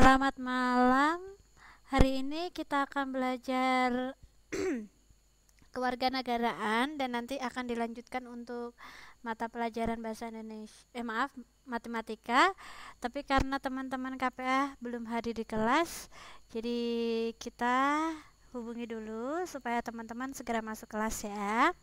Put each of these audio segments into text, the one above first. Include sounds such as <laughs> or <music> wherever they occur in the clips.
Selamat malam. Hari ini kita akan belajar <clears throat> kewarganegaraan dan nanti akan dilanjutkan untuk mata pelajaran bahasa Indonesia. Eh maaf, matematika. Tapi karena teman-teman KPA belum hadir di kelas, jadi kita hubungi dulu supaya teman-teman segera masuk kelas ya.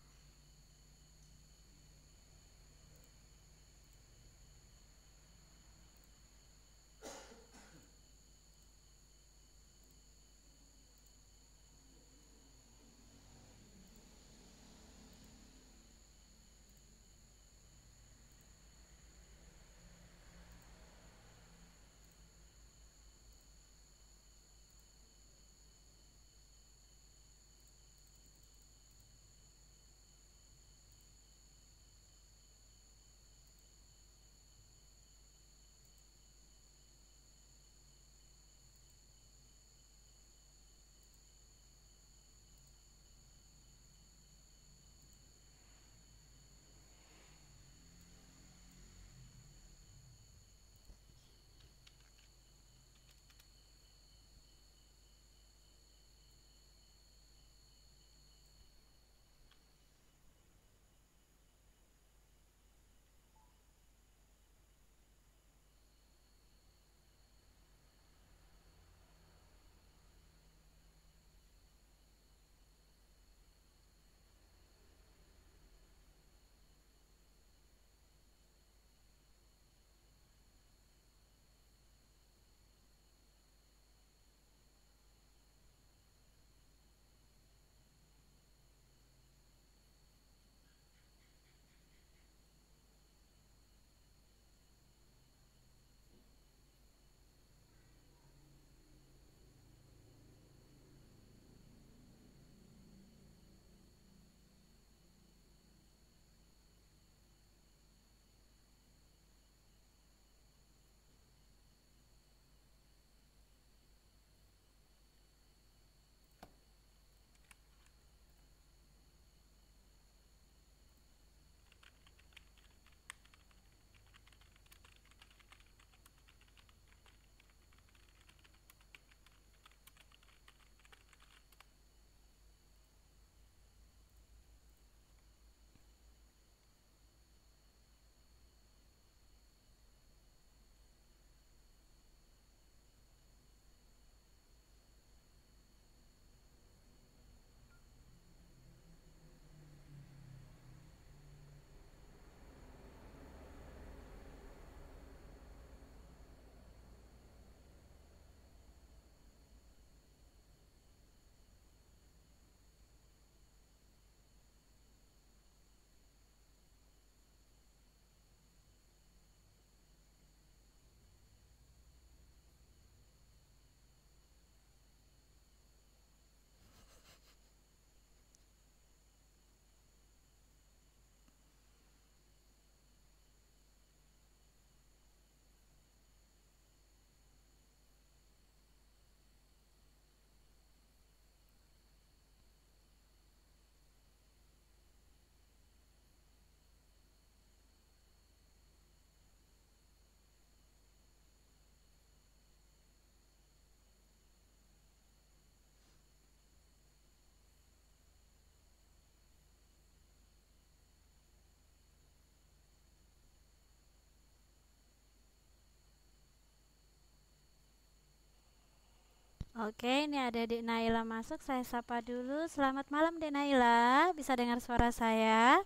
Oke, ini ada Dek Naila masuk. Saya sapa dulu. Selamat malam Dek Naila. Bisa dengar suara saya?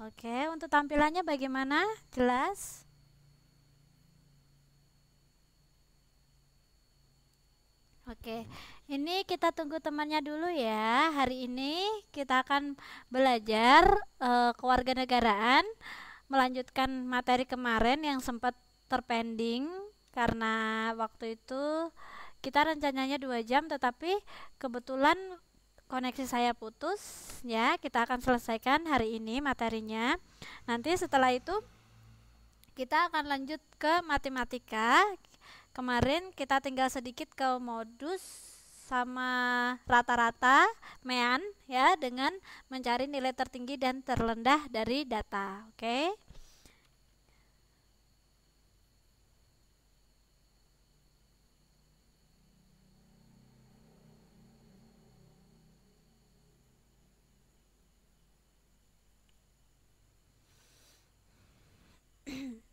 Oke, untuk tampilannya bagaimana? Jelas? Oke. Ini kita tunggu temannya dulu ya. Hari ini kita akan belajar e, kewarganegaraan, melanjutkan materi kemarin yang sempat terpending karena waktu itu kita rencananya dua jam, tetapi kebetulan koneksi saya putus. Ya, kita akan selesaikan hari ini materinya. Nanti setelah itu kita akan lanjut ke matematika. Kemarin kita tinggal sedikit ke modus sama rata-rata mean ya dengan mencari nilai tertinggi dan terlendah dari data. Oke. Okay? <clears throat>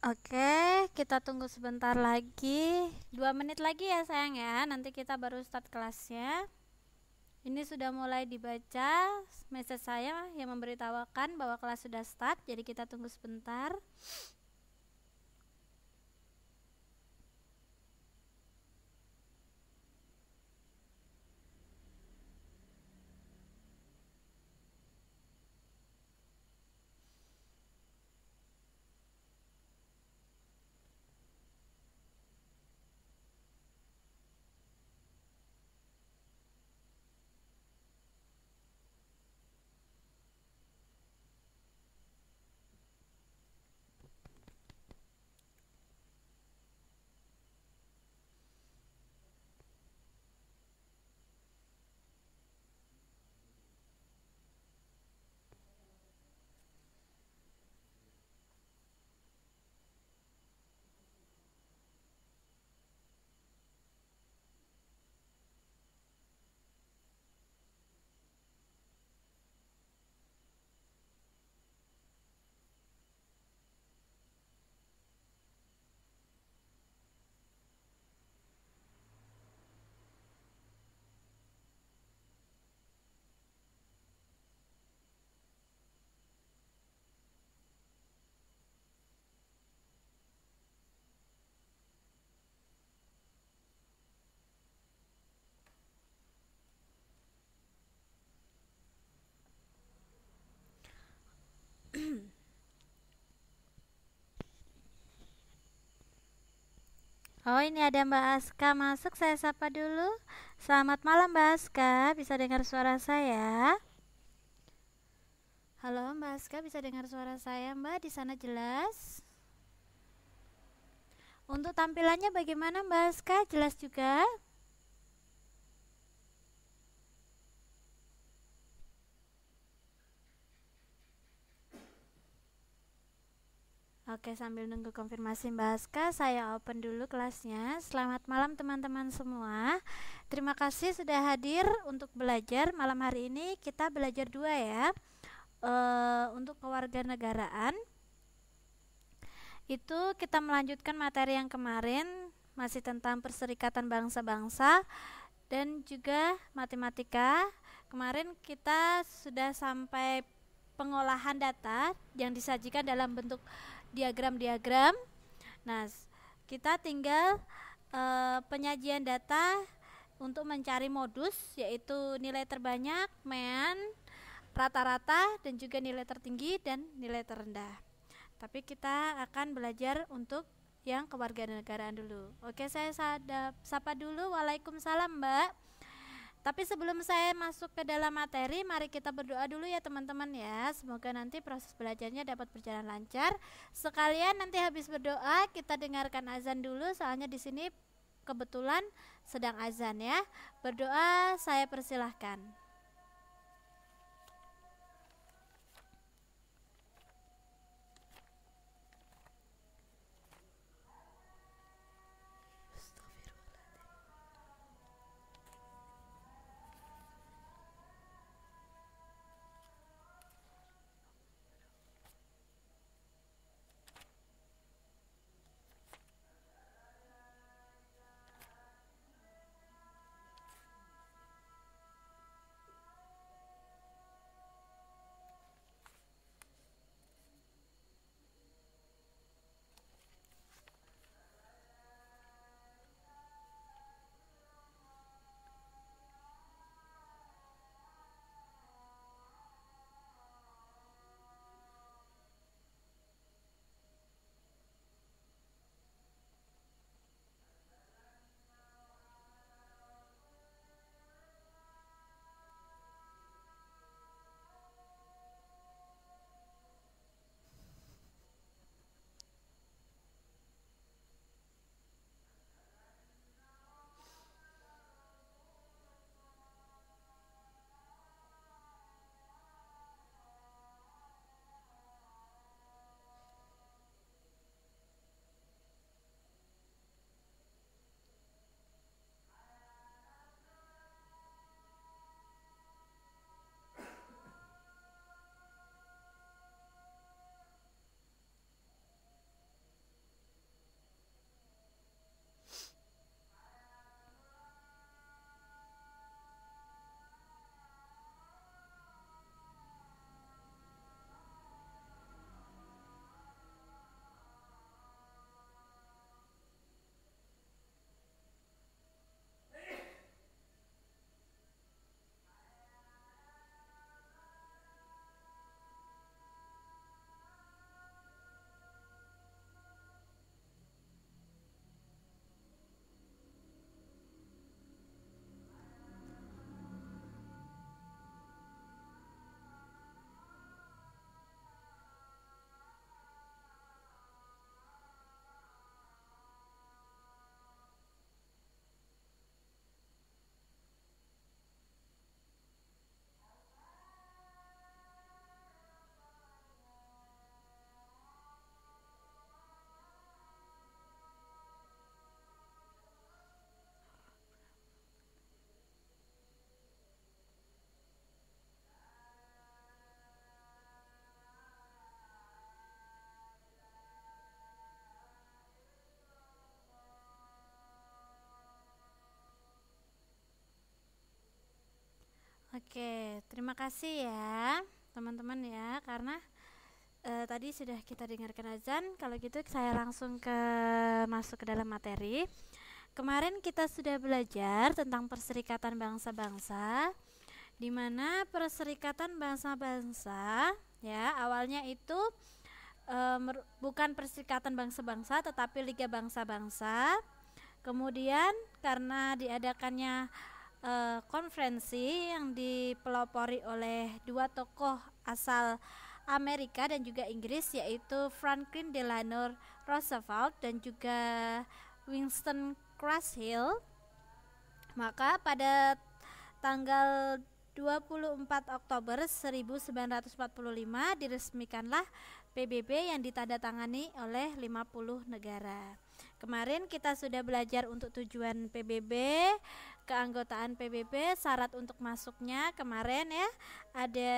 Oke, kita tunggu sebentar lagi. Dua menit lagi ya sayang ya. Nanti kita baru start kelasnya. Ini sudah mulai dibaca message saya yang memberitahukan bahwa kelas sudah start. Jadi kita tunggu sebentar. Oh ini ada Mbak Aska masuk saya sapa dulu Selamat malam Mbak Aska bisa dengar suara saya Halo Mbak Aska bisa dengar suara saya Mbak di sana jelas Untuk tampilannya bagaimana Mbak Aska jelas juga Oke, sambil nunggu konfirmasi Mbak Aska, saya open dulu kelasnya. Selamat malam teman-teman semua. Terima kasih sudah hadir untuk belajar malam hari ini. Kita belajar dua ya. E, untuk kewarganegaraan itu kita melanjutkan materi yang kemarin masih tentang perserikatan bangsa-bangsa dan juga matematika. Kemarin kita sudah sampai pengolahan data yang disajikan dalam bentuk diagram-diagram. Nah, kita tinggal e, penyajian data untuk mencari modus yaitu nilai terbanyak, mean, rata-rata dan juga nilai tertinggi dan nilai terendah. Tapi kita akan belajar untuk yang kewarganegaraan dulu. Oke, saya sadap, sapa dulu. Waalaikumsalam, Mbak. Tapi sebelum saya masuk ke dalam materi, mari kita berdoa dulu ya teman-teman ya. Semoga nanti proses belajarnya dapat berjalan lancar. Sekalian nanti habis berdoa kita dengarkan azan dulu soalnya di sini kebetulan sedang azan ya. Berdoa saya persilahkan. Oke, terima kasih ya teman-teman ya karena e, tadi sudah kita dengarkan azan. Kalau gitu saya langsung ke masuk ke dalam materi. Kemarin kita sudah belajar tentang perserikatan bangsa-bangsa di mana perserikatan bangsa-bangsa ya awalnya itu e, bukan perserikatan bangsa-bangsa tetapi liga bangsa-bangsa. Kemudian karena diadakannya uh, konferensi yang dipelopori oleh dua tokoh asal Amerika dan juga Inggris yaitu Franklin Delano Roosevelt dan juga Winston Churchill. Maka pada tanggal 24 Oktober 1945 diresmikanlah PBB yang ditandatangani oleh 50 negara. Kemarin kita sudah belajar untuk tujuan PBB, keanggotaan PBB syarat untuk masuknya kemarin ya ada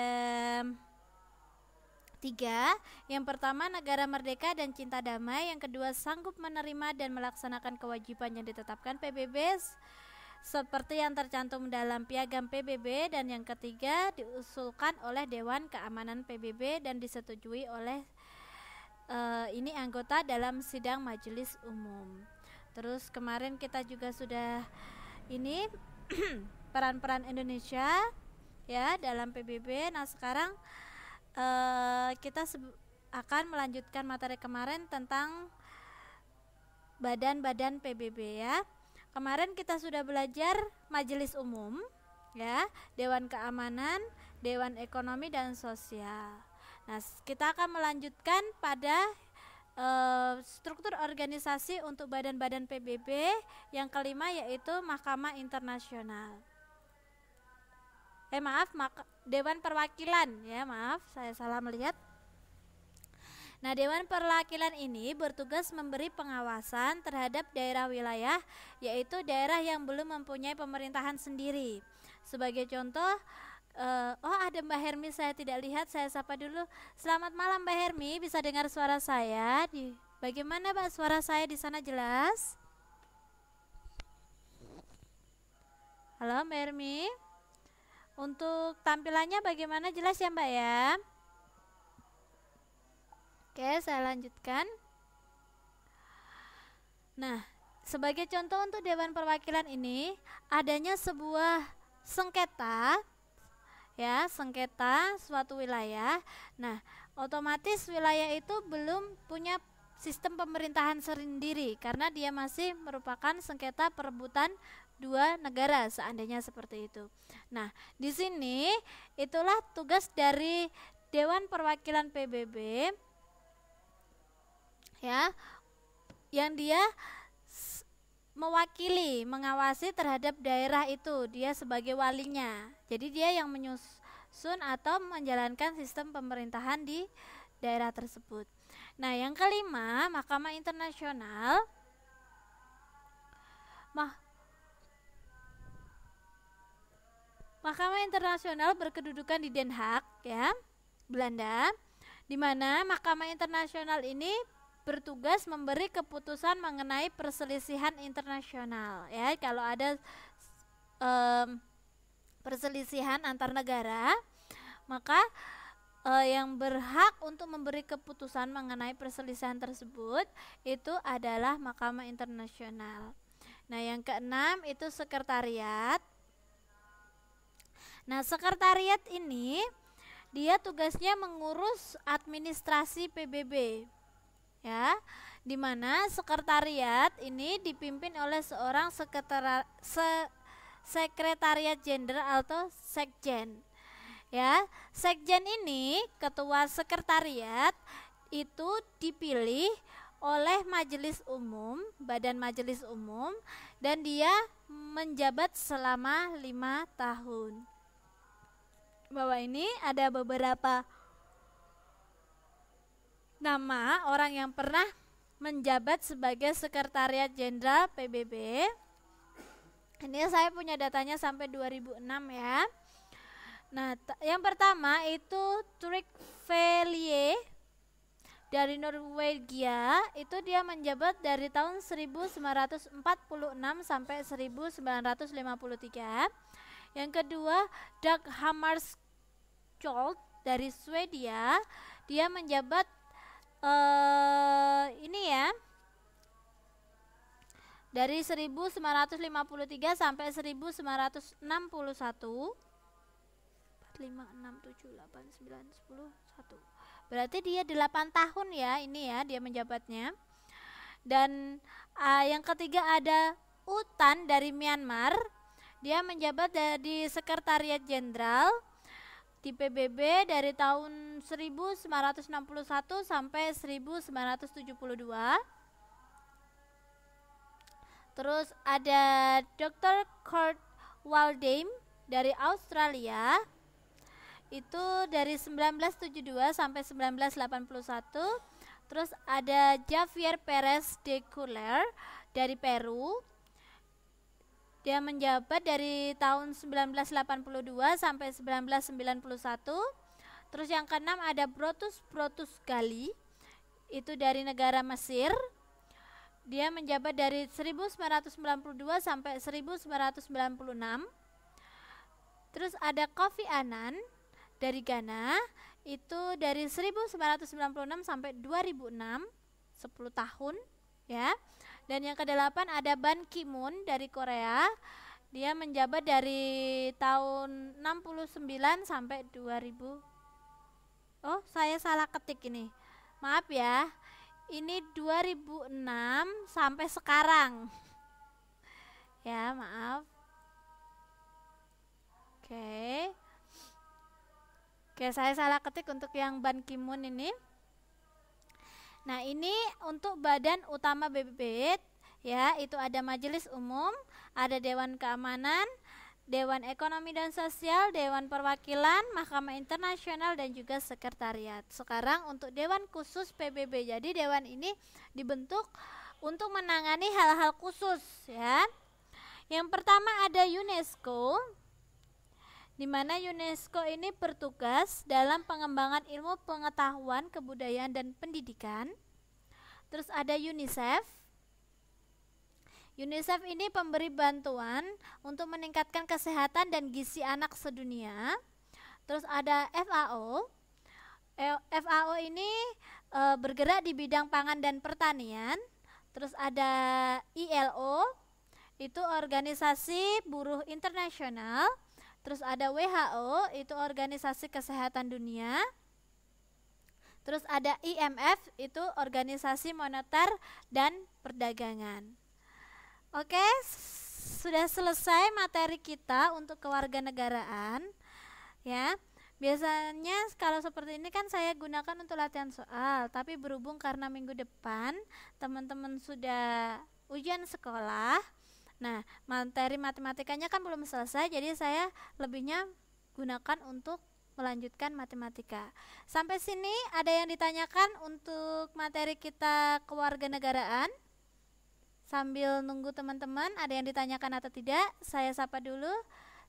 tiga yang pertama negara merdeka dan cinta damai yang kedua sanggup menerima dan melaksanakan kewajiban yang ditetapkan PBB seperti yang tercantum dalam piagam PBB dan yang ketiga diusulkan oleh Dewan Keamanan PBB dan disetujui oleh uh, ini anggota dalam sidang majelis umum. Terus kemarin kita juga sudah ini <clears throat> peran-peran Indonesia ya dalam PBB. Nah, sekarang uh, kita akan melanjutkan materi kemarin tentang badan-badan PBB ya. Kemarin kita sudah belajar majelis umum ya, dewan keamanan, dewan ekonomi dan sosial. Nah, kita akan melanjutkan pada Eh, struktur organisasi untuk badan-badan PBB. Yang kelima yaitu Mahkamah Internasional. Eh maaf, Dewan Perwakilan ya maaf, saya salah melihat. Nah, Dewan Perwakilan ini bertugas memberi pengawasan terhadap daerah wilayah, yaitu daerah yang belum mempunyai pemerintahan sendiri. Sebagai contoh, Uh, oh ada Mbak Hermi saya tidak lihat saya sapa dulu selamat malam Mbak Hermi bisa dengar suara saya di bagaimana Mbak suara saya di sana jelas halo Mbak Hermi untuk tampilannya bagaimana jelas ya Mbak ya oke saya lanjutkan nah sebagai contoh untuk Dewan Perwakilan ini adanya sebuah sengketa ya sengketa suatu wilayah. Nah, otomatis wilayah itu belum punya sistem pemerintahan sendiri karena dia masih merupakan sengketa perebutan dua negara seandainya seperti itu. Nah, di sini itulah tugas dari Dewan Perwakilan PBB ya yang dia mewakili, mengawasi terhadap daerah itu. Dia sebagai walinya. Jadi dia yang menyusun atau menjalankan sistem pemerintahan di daerah tersebut. Nah, yang kelima, Mahkamah Internasional Mah Mahkamah Internasional berkedudukan di Den Haag, ya, Belanda, di mana Mahkamah Internasional ini bertugas memberi keputusan mengenai perselisihan internasional ya kalau ada um, perselisihan antar negara maka uh, yang berhak untuk memberi keputusan mengenai perselisihan tersebut itu adalah Mahkamah Internasional. Nah, yang keenam itu sekretariat. Nah, sekretariat ini dia tugasnya mengurus administrasi PBB ya di mana sekretariat ini dipimpin oleh seorang sekretariat se sekretariat gender atau sekjen ya sekjen ini ketua sekretariat itu dipilih oleh majelis umum badan majelis umum dan dia menjabat selama lima tahun bahwa ini ada beberapa nama orang yang pernah menjabat sebagai sekretariat jenderal PBB. Ini saya punya datanya sampai 2006 ya. Nah, yang pertama itu Trik Velie dari Norwegia itu dia menjabat dari tahun 1946 sampai 1953. Yang kedua, Dag Hammarskjöld dari Swedia, dia menjabat uh, ini ya dari 1953 sampai 1961 4, 5, 6, 7, 8, 9, 10, 1 Berarti dia 8 tahun ya ini ya dia menjabatnya Dan uh, yang ketiga ada Utan dari Myanmar Dia menjabat dari Sekretariat Jenderal di PBB dari tahun 1961 sampai 1972. Terus ada Dr. Kurt Waldheim dari Australia. Itu dari 1972 sampai 1981. Terus ada Javier Perez de Culler dari Peru dia menjabat dari tahun 1982 sampai 1991. Terus yang keenam ada Brotus Brotus Gali, itu dari negara Mesir. Dia menjabat dari 1992 sampai 1996. Terus ada Kofi Annan dari Ghana, itu dari 1996 sampai 2006, 10 tahun ya. Dan yang kedelapan ada Ban Ki-moon dari Korea. Dia menjabat dari tahun 69 sampai 2000. Oh, saya salah ketik ini. Maaf ya. Ini 2006 sampai sekarang. <laughs> ya, maaf. Oke. Oke, saya salah ketik untuk yang Ban Ki-moon ini. Nah, ini untuk badan utama BPBD ya, itu ada majelis umum, ada dewan keamanan, Dewan Ekonomi dan Sosial, Dewan Perwakilan, Mahkamah Internasional dan juga Sekretariat. Sekarang untuk Dewan Khusus PBB. Jadi dewan ini dibentuk untuk menangani hal-hal khusus ya. Yang pertama ada UNESCO, di mana UNESCO ini bertugas dalam pengembangan ilmu pengetahuan, kebudayaan, dan pendidikan. Terus ada UNICEF. UNICEF ini pemberi bantuan untuk meningkatkan kesehatan dan gizi anak sedunia. Terus ada FAO. Eh, FAO ini e, bergerak di bidang pangan dan pertanian. Terus ada ILO, itu organisasi buruh internasional Terus ada WHO, itu Organisasi Kesehatan Dunia. Terus ada IMF, itu Organisasi Moneter dan Perdagangan. Oke, sudah selesai materi kita untuk kewarganegaraan. Ya. Biasanya kalau seperti ini kan saya gunakan untuk latihan soal, tapi berhubung karena minggu depan teman-teman sudah ujian sekolah, Nah, materi matematikanya kan belum selesai, jadi saya lebihnya gunakan untuk melanjutkan matematika. Sampai sini ada yang ditanyakan untuk materi kita kewarganegaraan? Sambil nunggu teman-teman, ada yang ditanyakan atau tidak? Saya sapa dulu.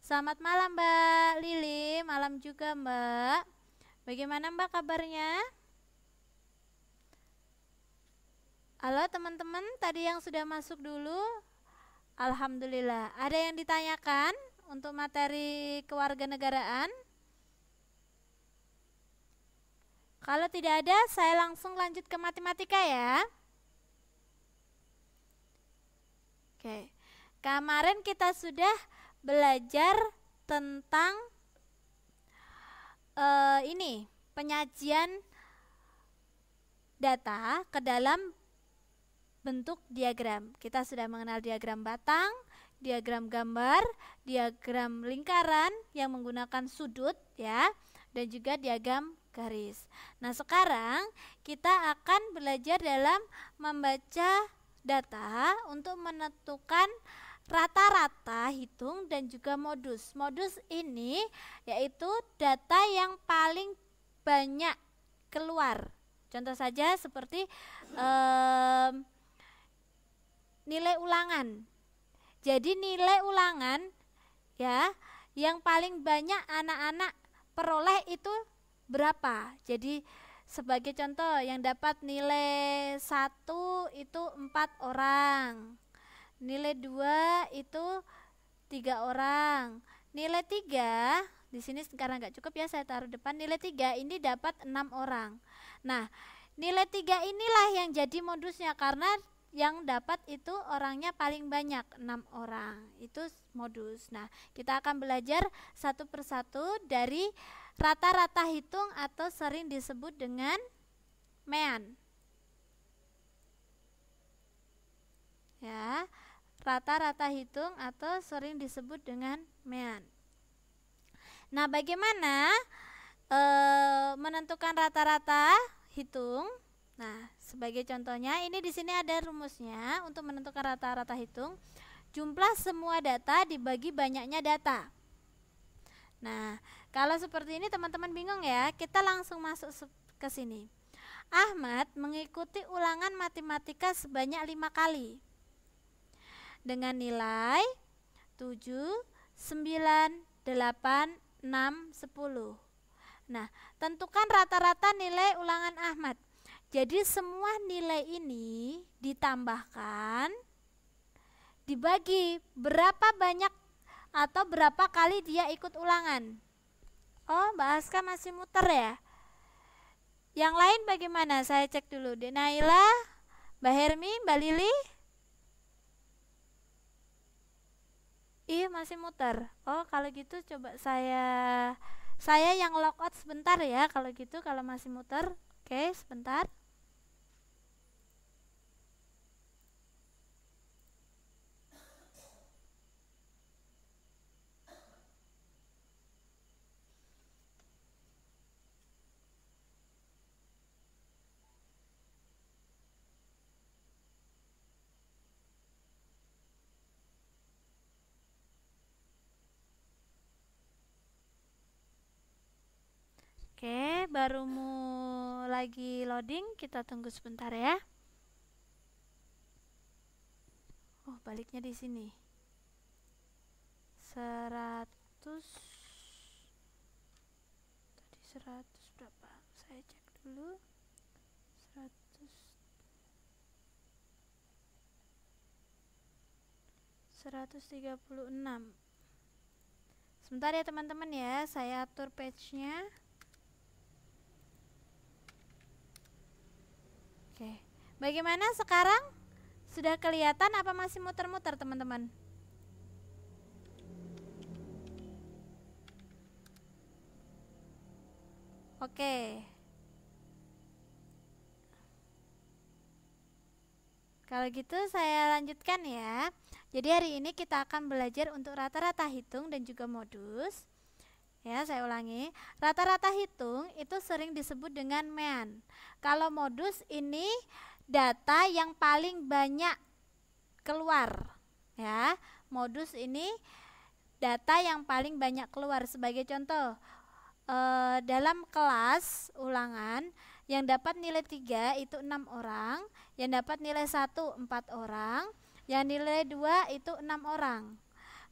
Selamat malam Mbak Lili, malam juga Mbak. Bagaimana Mbak kabarnya? Halo teman-teman, tadi yang sudah masuk dulu Alhamdulillah. Ada yang ditanyakan untuk materi kewarganegaraan? Kalau tidak ada, saya langsung lanjut ke matematika ya. Oke. Kemarin kita sudah belajar tentang uh, ini, penyajian data ke dalam bentuk diagram. Kita sudah mengenal diagram batang, diagram gambar, diagram lingkaran yang menggunakan sudut ya, dan juga diagram garis. Nah, sekarang kita akan belajar dalam membaca data untuk menentukan rata-rata hitung dan juga modus. Modus ini yaitu data yang paling banyak keluar. Contoh saja seperti eh, nilai ulangan. Jadi nilai ulangan ya yang paling banyak anak-anak peroleh itu berapa? Jadi sebagai contoh yang dapat nilai satu itu empat orang, nilai dua itu tiga orang, nilai tiga di sini sekarang nggak cukup ya saya taruh depan nilai tiga ini dapat enam orang. Nah nilai tiga inilah yang jadi modusnya karena yang dapat itu orangnya paling banyak enam orang itu modus nah kita akan belajar satu persatu dari rata-rata hitung atau sering disebut dengan mean ya rata-rata hitung atau sering disebut dengan mean nah bagaimana e, menentukan rata-rata hitung nah sebagai contohnya, ini di sini ada rumusnya untuk menentukan rata-rata hitung. Jumlah semua data dibagi banyaknya data. Nah, kalau seperti ini teman-teman bingung ya, kita langsung masuk ke sini. Ahmad mengikuti ulangan matematika sebanyak lima kali dengan nilai 7, 9, 8, 6, 10. Nah, tentukan rata-rata nilai ulangan Ahmad. Jadi semua nilai ini ditambahkan dibagi berapa banyak atau berapa kali dia ikut ulangan. Oh, Mbak Aska masih muter ya. Yang lain bagaimana? Saya cek dulu. Denaila, Mbak Hermi, Mbak Lili. Ih, iya, masih muter. Oh, kalau gitu coba saya saya yang logout sebentar ya kalau gitu kalau masih muter. Oke, sebentar. Oke, baru mau lagi loading, kita tunggu sebentar ya. Oh, baliknya di sini. 100 Tadi 100 berapa? Saya cek dulu. 100 136. Sebentar ya teman-teman ya, saya atur page-nya. Bagaimana sekarang? Sudah kelihatan apa masih muter-muter teman-teman? Oke. Kalau gitu saya lanjutkan ya. Jadi hari ini kita akan belajar untuk rata-rata hitung dan juga modus. Ya, saya ulangi. Rata-rata hitung itu sering disebut dengan mean. Kalau modus ini data yang paling banyak keluar ya modus ini data yang paling banyak keluar sebagai contoh e, dalam kelas ulangan yang dapat nilai 3 itu enam orang yang dapat nilai satu empat orang yang nilai dua itu enam orang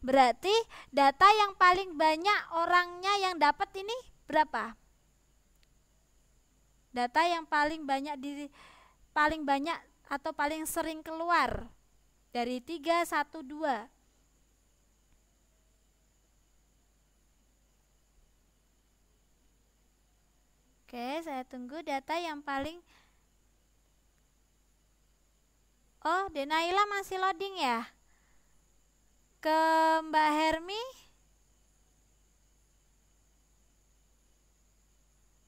berarti data yang paling banyak orangnya yang dapat ini berapa data yang paling banyak di paling banyak atau paling sering keluar dari 3, 1, 2 Oke, saya tunggu data yang paling Oh, Denaila masih loading ya? Ke Mbak Hermi?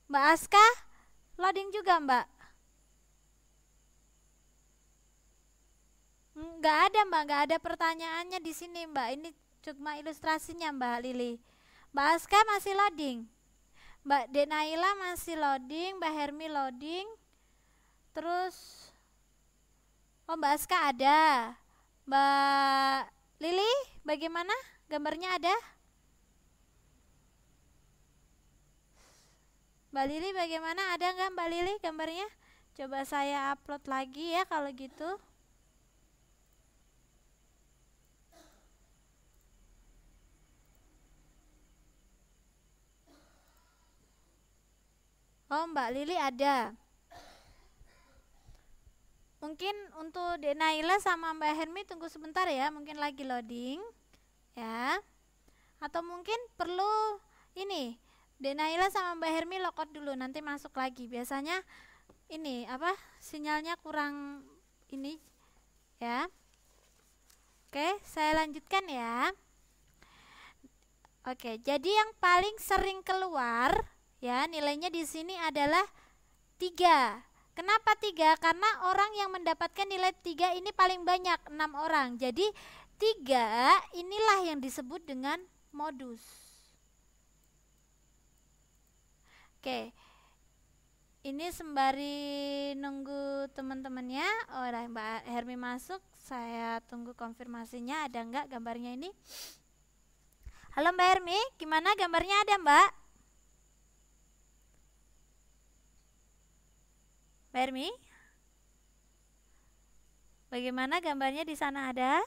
Mbak Aska? Loading juga, Mbak. Nggak ada Mbak, nggak ada pertanyaannya di sini Mbak. Ini cuma ilustrasinya Mbak Lili. Mbak Aska masih loading. Mbak Denaila masih loading, Mbak Hermi loading. Terus Oh, Mbak Aska ada. Mbak Lili, bagaimana? Gambarnya ada? Mbak Lili bagaimana? Ada nggak Mbak Lili gambarnya? Coba saya upload lagi ya kalau gitu. Oh, Mbak Lili ada. Mungkin untuk Denaila sama Mbak Hermi tunggu sebentar ya, mungkin lagi loading. Ya. Atau mungkin perlu ini, Denaila sama Mbak Hermi lokot dulu, nanti masuk lagi. Biasanya ini apa? Sinyalnya kurang ini ya. Oke, saya lanjutkan ya. Oke, jadi yang paling sering keluar Ya, nilainya di sini adalah tiga Kenapa tiga? Karena orang yang mendapatkan nilai tiga ini paling banyak enam orang. Jadi tiga inilah yang disebut dengan modus. Oke, ini sembari nunggu teman-temannya. Oh, Mbak Hermi masuk. Saya tunggu konfirmasinya ada enggak gambarnya ini. Halo Mbak Hermi, gimana gambarnya ada Mbak? Mbak Bagaimana gambarnya di sana ada?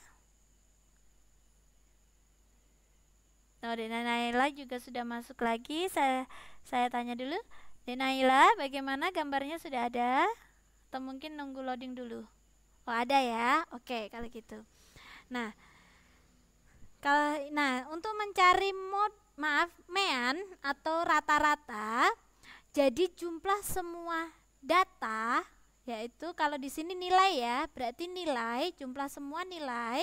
Oh, Dena Naila juga sudah masuk lagi. Saya saya tanya dulu. Denaila, bagaimana gambarnya sudah ada? Atau mungkin nunggu loading dulu? Oh, ada ya. Oke, kalau gitu. Nah, kalau nah untuk mencari mod maaf mean atau rata-rata jadi jumlah semua data yaitu kalau di sini nilai ya, berarti nilai jumlah semua nilai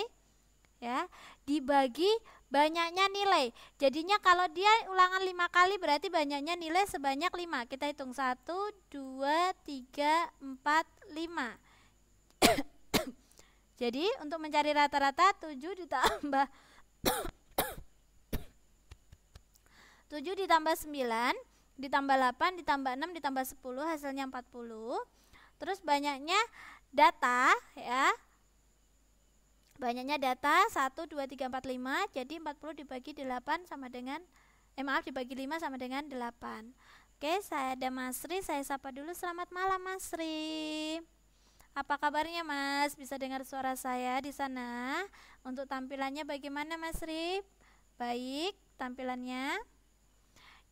ya dibagi banyaknya nilai. Jadinya kalau dia ulangan lima kali berarti banyaknya nilai sebanyak lima Kita hitung satu dua tiga empat lima <coughs> Jadi untuk mencari rata-rata 7 ditambah 7 <coughs> ditambah 9 ditambah 8 ditambah 6 ditambah 10 hasilnya 40 terus banyaknya data ya banyaknya data 1 2 3 4 5 jadi 40 dibagi 8 sama dengan eh maaf dibagi 5 sama dengan 8 Oke saya ada Masri saya sapa dulu selamat malam Masri apa kabarnya Mas bisa dengar suara saya di sana untuk tampilannya bagaimana Masri baik tampilannya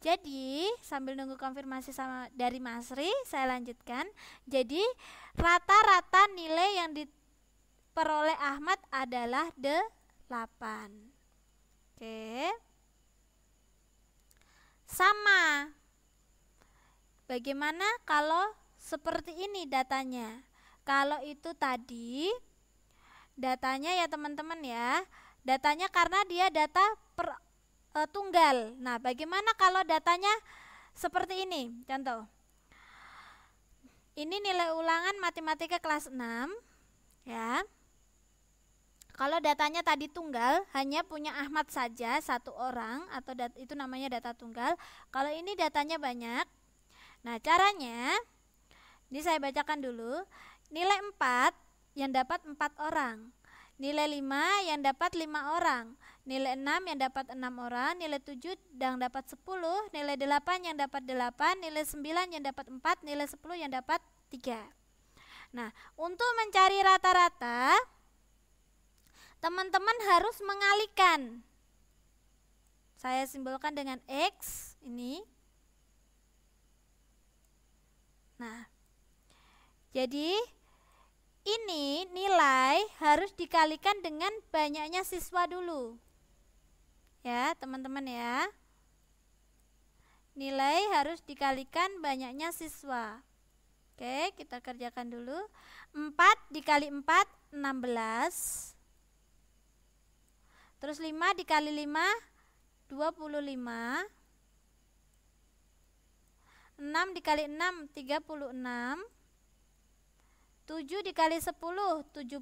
jadi, sambil nunggu konfirmasi sama dari Masri, saya lanjutkan. Jadi, rata-rata nilai yang diperoleh Ahmad adalah delapan. Oke. Sama. Bagaimana kalau seperti ini datanya? Kalau itu tadi datanya ya teman-teman ya. Datanya karena dia data per e, tunggal. Nah, bagaimana kalau datanya seperti ini? Contoh. Ini nilai ulangan matematika kelas 6 ya. Kalau datanya tadi tunggal, hanya punya Ahmad saja satu orang atau dat, itu namanya data tunggal. Kalau ini datanya banyak. Nah, caranya ini saya bacakan dulu. Nilai 4 yang dapat 4 orang. Nilai 5 yang dapat 5 orang. Nilai 6 yang dapat 6 orang, nilai 7 yang dapat 10, nilai 8 yang dapat 8, nilai 9 yang dapat 4, nilai 10 yang dapat 3. Nah, untuk mencari rata-rata, teman-teman harus mengalikan. Saya simbolkan dengan X ini. Nah, jadi ini nilai harus dikalikan dengan banyaknya siswa dulu ya teman-teman ya nilai harus dikalikan banyaknya siswa oke kita kerjakan dulu 4 dikali 4 16 terus 5 dikali 5 25 6 dikali 6 36 7 dikali 10 70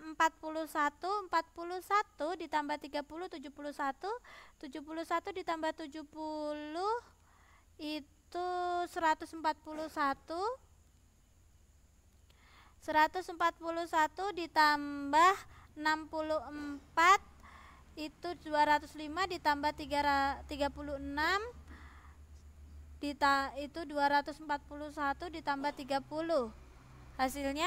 41, 41 ditambah 30, 71 71 ditambah 70 itu 141 141 ditambah 64 itu 205 ditambah 36 Dita, itu 241 ditambah 30 hasilnya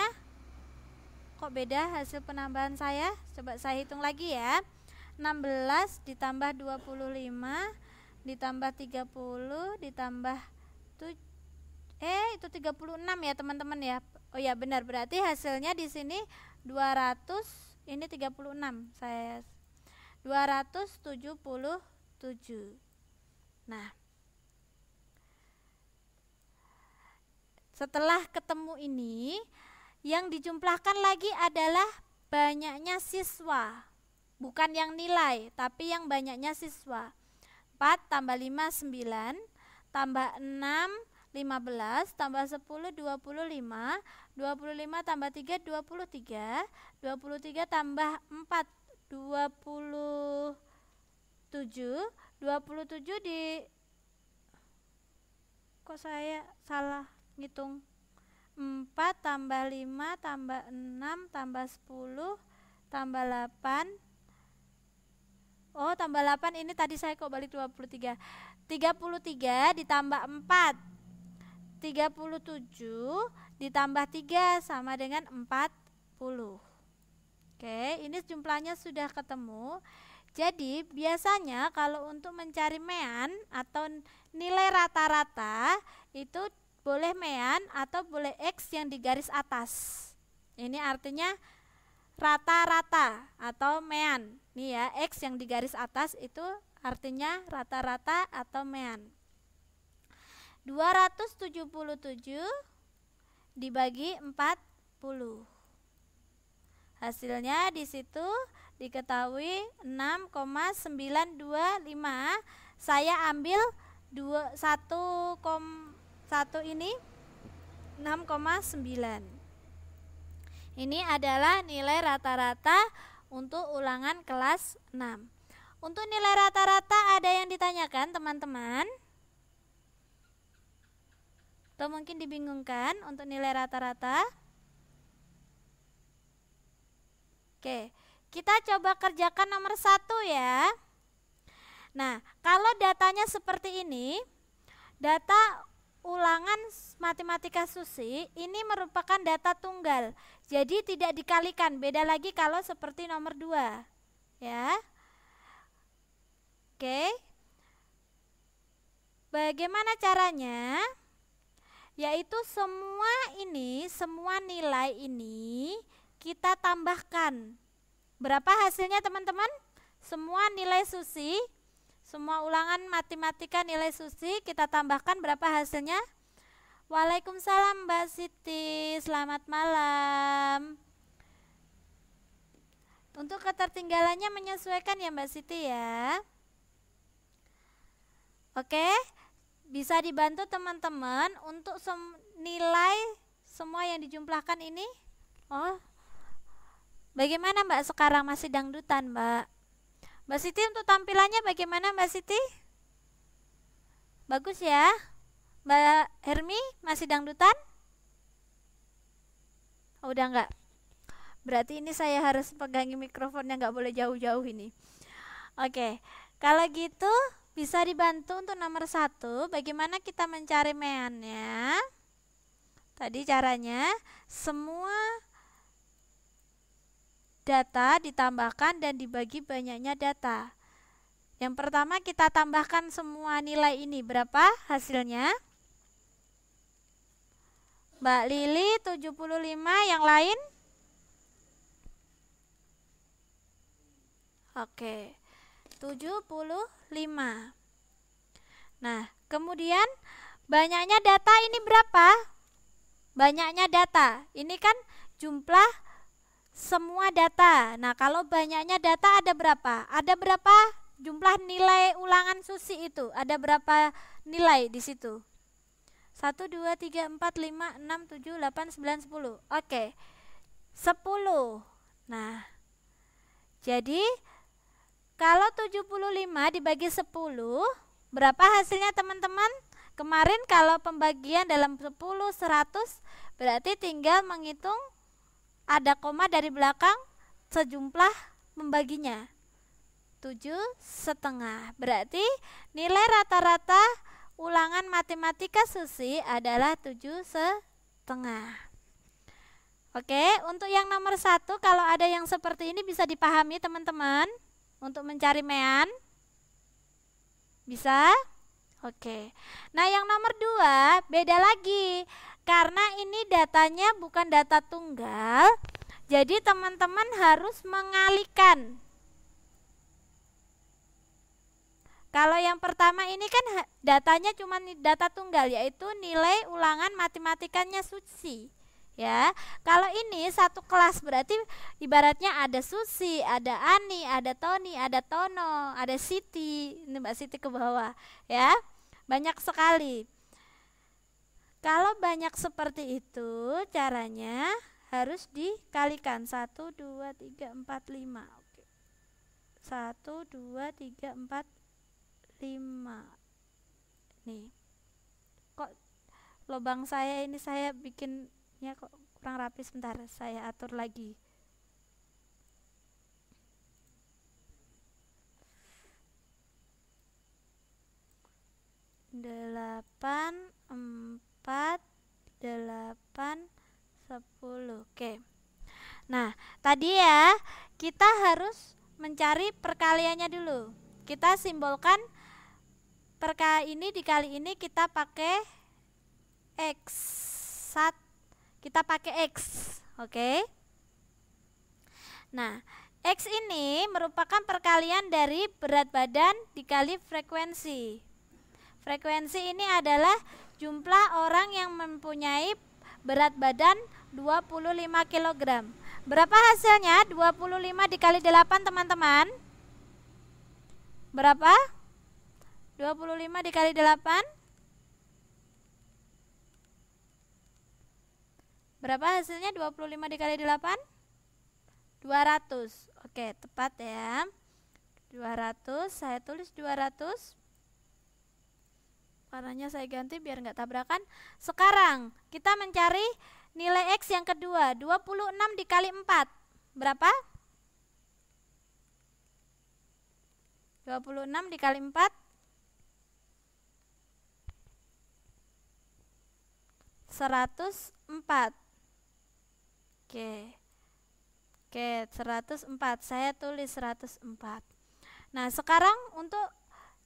Kok beda hasil penambahan saya? Coba saya hitung lagi ya. 16 ditambah 25 ditambah 30 ditambah 7 eh itu 36 ya teman-teman ya. Oh ya benar berarti hasilnya di sini 200 ini 36 saya 277. Nah, setelah ketemu ini yang dijumlahkan lagi adalah banyaknya siswa. Bukan yang nilai, tapi yang banyaknya siswa. 4 tambah 5, 9. Tambah 6, 15 tambah 10 25 25 tambah 3 23 23 tambah 4 27 27 di kok saya salah ngitung 4 tambah 5 tambah 6 tambah 10 tambah 8 Oh tambah 8 ini tadi saya kok balik 23 33 ditambah 4 37 ditambah 3 sama dengan 40 Oke ini jumlahnya sudah ketemu jadi biasanya kalau untuk mencari mean atau nilai rata-rata itu boleh mean atau boleh x yang di garis atas. Ini artinya rata-rata atau mean. Nih ya, x yang di garis atas itu artinya rata-rata atau mean. 277 dibagi 40. Hasilnya di situ diketahui 6,925. Saya ambil 2 1, satu ini 6,9 ini adalah nilai rata-rata untuk ulangan kelas 6 untuk nilai rata-rata ada yang ditanyakan teman-teman atau mungkin dibingungkan untuk nilai rata-rata Oke, kita coba kerjakan nomor satu ya. Nah, kalau datanya seperti ini, data ulangan matematika SUSI ini merupakan data tunggal. Jadi tidak dikalikan, beda lagi kalau seperti nomor dua, Ya. Oke. Bagaimana caranya? Yaitu semua ini, semua nilai ini kita tambahkan. Berapa hasilnya teman-teman? Semua nilai SUSI semua ulangan matematika nilai Susi kita tambahkan berapa hasilnya? Waalaikumsalam Mbak Siti, selamat malam. Untuk ketertinggalannya menyesuaikan ya Mbak Siti ya. Oke, bisa dibantu teman-teman untuk sem nilai semua yang dijumlahkan ini. Oh, bagaimana Mbak sekarang masih dangdutan Mbak? Mbak Siti untuk tampilannya bagaimana Mbak Siti? Bagus ya? Mbak Hermi masih dangdutan? Oh, udah enggak? Berarti ini saya harus pegangi mikrofonnya enggak boleh jauh-jauh ini. Oke, kalau gitu bisa dibantu untuk nomor satu. Bagaimana kita mencari meannya? Tadi caranya semua data ditambahkan dan dibagi banyaknya data. Yang pertama kita tambahkan semua nilai ini. Berapa hasilnya? Mbak Lili 75, yang lain? Oke. 75. Nah, kemudian banyaknya data ini berapa? Banyaknya data. Ini kan jumlah semua data. Nah, kalau banyaknya data ada berapa? Ada berapa jumlah nilai ulangan Susi itu? Ada berapa nilai di situ? 1 2 3 4 5 6 7 8 9 10. Oke. 10. Nah, jadi kalau 75 dibagi 10, berapa hasilnya teman-teman? Kemarin kalau pembagian dalam 10 100 berarti tinggal menghitung ada koma dari belakang sejumlah membaginya 7 setengah berarti nilai rata-rata ulangan matematika Susi adalah 7 setengah Oke, untuk yang nomor satu, kalau ada yang seperti ini bisa dipahami teman-teman untuk mencari mean. Bisa? Oke. Nah, yang nomor dua beda lagi. Karena ini datanya bukan data tunggal, jadi teman-teman harus mengalikan. Kalau yang pertama ini kan datanya cuma data tunggal yaitu nilai ulangan matematikanya suci Ya. Kalau ini satu kelas berarti ibaratnya ada Susi, ada Ani, ada Toni, ada Tono, ada Siti. Ini Mbak Siti ke bawah, ya. Banyak sekali. Kalau banyak seperti itu, caranya harus dikalikan satu dua tiga empat lima. Oke. 1 2 3 4 5. Nih. Kok lubang saya ini saya bikinnya kok kurang rapi sebentar, saya atur lagi. delapan empat 4, 8, 10. Oke. Nah, tadi ya kita harus mencari perkaliannya dulu. Kita simbolkan perka ini dikali ini kita pakai x. Sat, kita pakai x. Oke. Nah, X ini merupakan perkalian dari berat badan dikali frekuensi. Frekuensi ini adalah Jumlah orang yang mempunyai berat badan 25 kg. Berapa hasilnya? 25 dikali 8 teman-teman. Berapa? 25 dikali 8. Berapa hasilnya 25 dikali 8? 200. Oke, tepat ya. 200, saya tulis 200 warnanya saya ganti biar nggak tabrakan sekarang kita mencari nilai X yang kedua 26 dikali 4 berapa 26 dikali 4 104 Oke Oke 104 Saya tulis 104 Nah sekarang untuk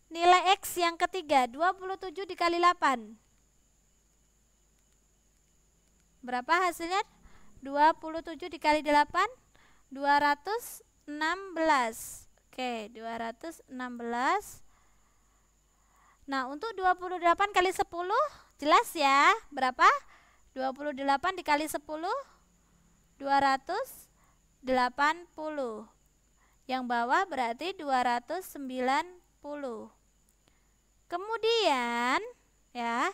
Nilai X yang ketiga, 27 dikali 8. Berapa hasilnya? 27 dikali 8, 216. Oke, 216. Nah, untuk 28 kali 10, jelas ya, berapa? 28 dikali 10, 280. Yang bawah berarti 290. Kemudian ya,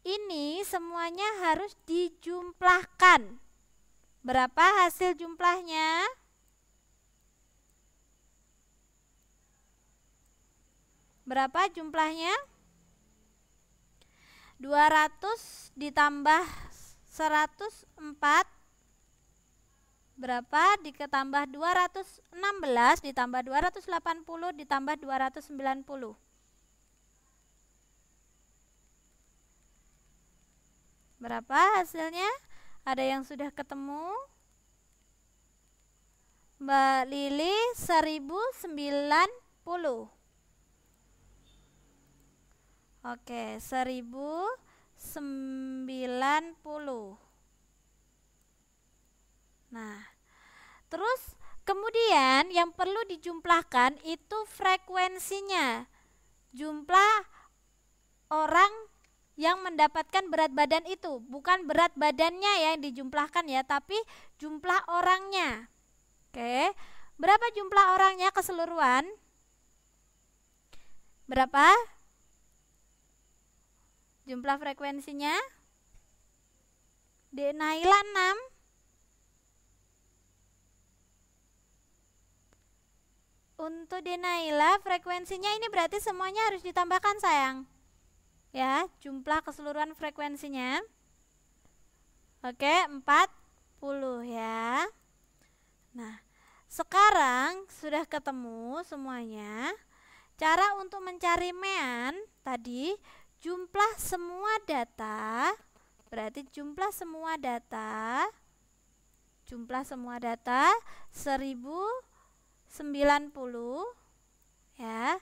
ini semuanya harus dijumlahkan. Berapa hasil jumlahnya? Berapa jumlahnya? 200 ditambah 104 berapa Diketambah 216 ditambah 280 ditambah 290 Berapa hasilnya? Ada yang sudah ketemu? Mbak Lili 1090. Oke, 1090. Nah, terus kemudian yang perlu dijumlahkan itu frekuensinya. Jumlah orang yang mendapatkan berat badan itu, bukan berat badannya ya yang dijumlahkan ya, tapi jumlah orangnya. Oke. Berapa jumlah orangnya keseluruhan? Berapa? Jumlah frekuensinya? D Naila 6 Untuk Denaila frekuensinya ini berarti semuanya harus ditambahkan sayang ya, jumlah keseluruhan frekuensinya. Oke, 40 ya. Nah, sekarang sudah ketemu semuanya. Cara untuk mencari mean tadi jumlah semua data berarti jumlah semua data jumlah semua data 1090 ya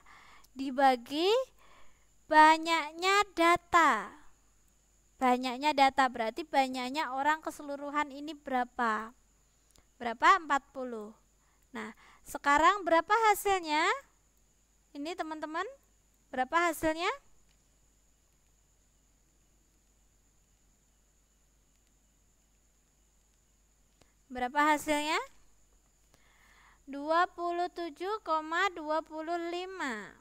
dibagi banyaknya data. Banyaknya data berarti banyaknya orang keseluruhan ini berapa? Berapa? 40. Nah, sekarang berapa hasilnya? Ini teman-teman, berapa hasilnya? Berapa hasilnya? 27,25.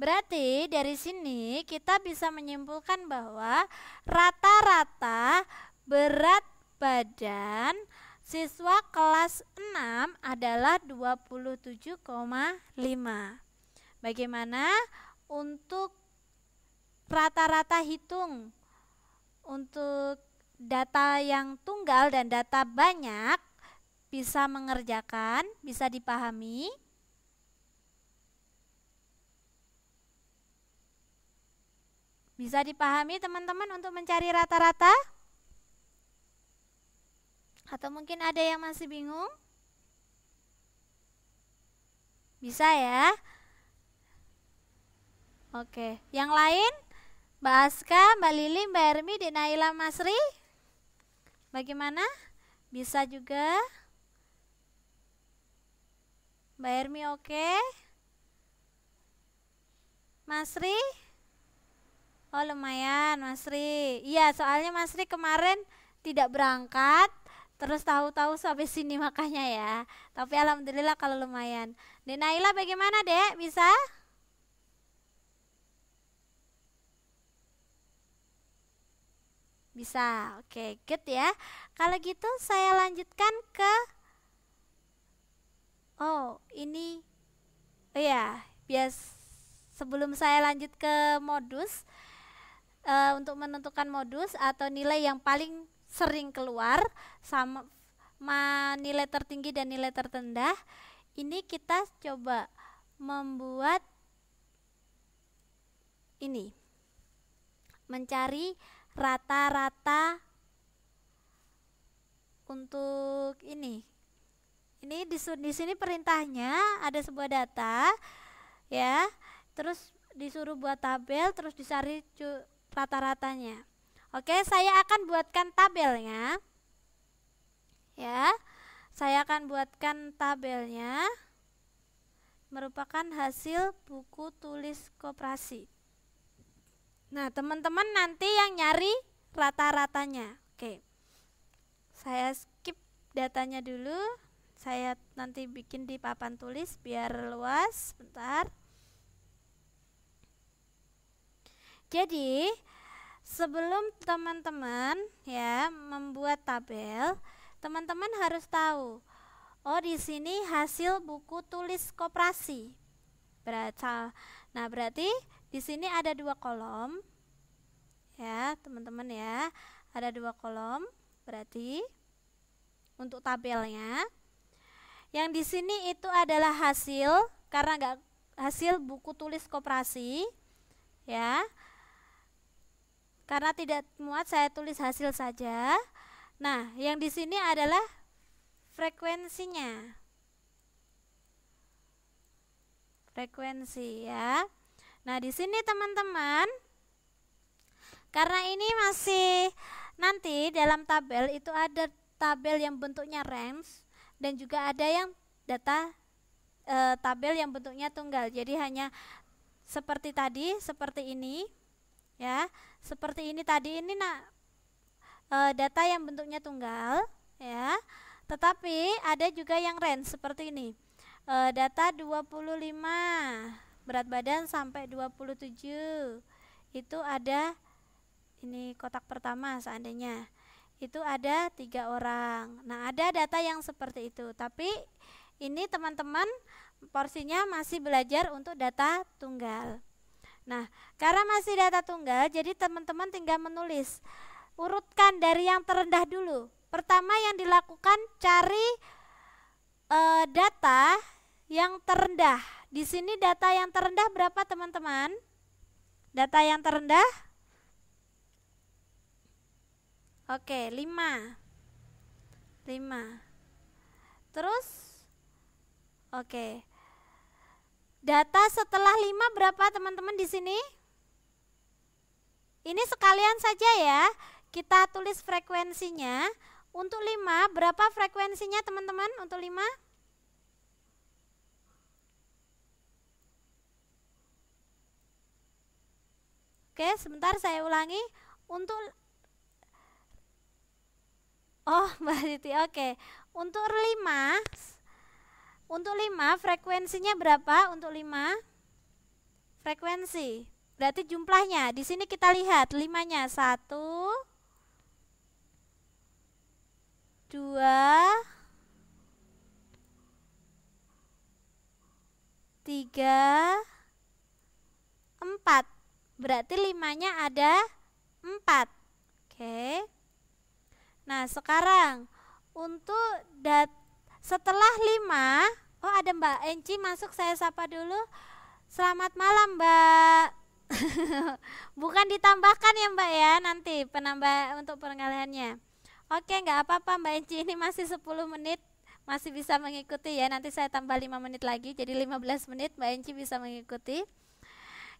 Berarti dari sini kita bisa menyimpulkan bahwa rata-rata berat badan siswa kelas 6 adalah 27,5. Bagaimana untuk rata-rata hitung untuk data yang tunggal dan data banyak bisa mengerjakan, bisa dipahami? Bisa dipahami teman-teman untuk mencari rata-rata? Atau mungkin ada yang masih bingung? Bisa ya? Oke, yang lain? Mbak Aska, Mbak Lili, Mbak Ermi, Dinaila Masri? Bagaimana? Bisa juga? Mbak Ermi oke? Okay? Masri? Oh lumayan Masri, Iya soalnya Masri kemarin tidak berangkat terus tahu-tahu sampai sini makanya ya. Tapi alhamdulillah kalau lumayan. Dek Naila bagaimana Dek? Bisa? Bisa. Oke, okay, good ya. Kalau gitu saya lanjutkan ke Oh, ini Oh ya, bias sebelum saya lanjut ke modus uh, untuk menentukan modus atau nilai yang paling sering keluar sama ma nilai tertinggi dan nilai tertendah, ini kita coba membuat ini mencari rata-rata untuk ini ini di, di sini perintahnya ada sebuah data ya terus disuruh buat tabel terus disari rata-ratanya. Oke, saya akan buatkan tabelnya. Ya. Saya akan buatkan tabelnya merupakan hasil buku tulis koperasi. Nah, teman-teman nanti yang nyari rata-ratanya. Oke. Saya skip datanya dulu. Saya nanti bikin di papan tulis biar luas. Bentar. Jadi, sebelum teman-teman ya membuat tabel, teman-teman harus tahu oh di sini hasil buku tulis koperasi. Berarti nah berarti di sini ada dua kolom. Ya, teman-teman ya. Ada dua kolom berarti untuk tabelnya. Yang di sini itu adalah hasil karena enggak hasil buku tulis koperasi ya. Karena tidak muat saya tulis hasil saja. Nah, yang di sini adalah frekuensinya. Frekuensi ya. Nah, di sini teman-teman karena ini masih nanti dalam tabel itu ada tabel yang bentuknya range dan juga ada yang data e, tabel yang bentuknya tunggal. Jadi hanya seperti tadi, seperti ini ya seperti ini tadi ini nak e, data yang bentuknya tunggal ya tetapi ada juga yang range seperti ini e, data 25 berat badan sampai 27 itu ada ini kotak pertama seandainya itu ada tiga orang nah ada data yang seperti itu tapi ini teman-teman porsinya masih belajar untuk data tunggal Nah, karena masih data tunggal, jadi teman-teman tinggal menulis. Urutkan dari yang terendah dulu. Pertama yang dilakukan cari e, data yang terendah. Di sini data yang terendah berapa teman-teman? Data yang terendah? Oke, lima, 5. Terus oke. Data setelah 5 berapa teman-teman di sini? Ini sekalian saja ya, kita tulis frekuensinya. Untuk 5, berapa frekuensinya teman-teman untuk 5? Oke, sebentar saya ulangi. Untuk Oh, <laughs> Mbak Siti, oke. Untuk 5 untuk 5 frekuensinya berapa? Untuk 5 frekuensi. Berarti jumlahnya di sini kita lihat 5-nya 1 2 3 4. Berarti 5-nya ada 4. Oke. Nah, sekarang untuk dat setelah 5 Oh ada Mbak Enci masuk saya sapa dulu. Selamat malam Mbak. <laughs> Bukan ditambahkan ya Mbak ya nanti penambah untuk pengalihannya. Oke nggak apa-apa Mbak Enci ini masih 10 menit masih bisa mengikuti ya nanti saya tambah 5 menit lagi jadi 15 menit Mbak Enci bisa mengikuti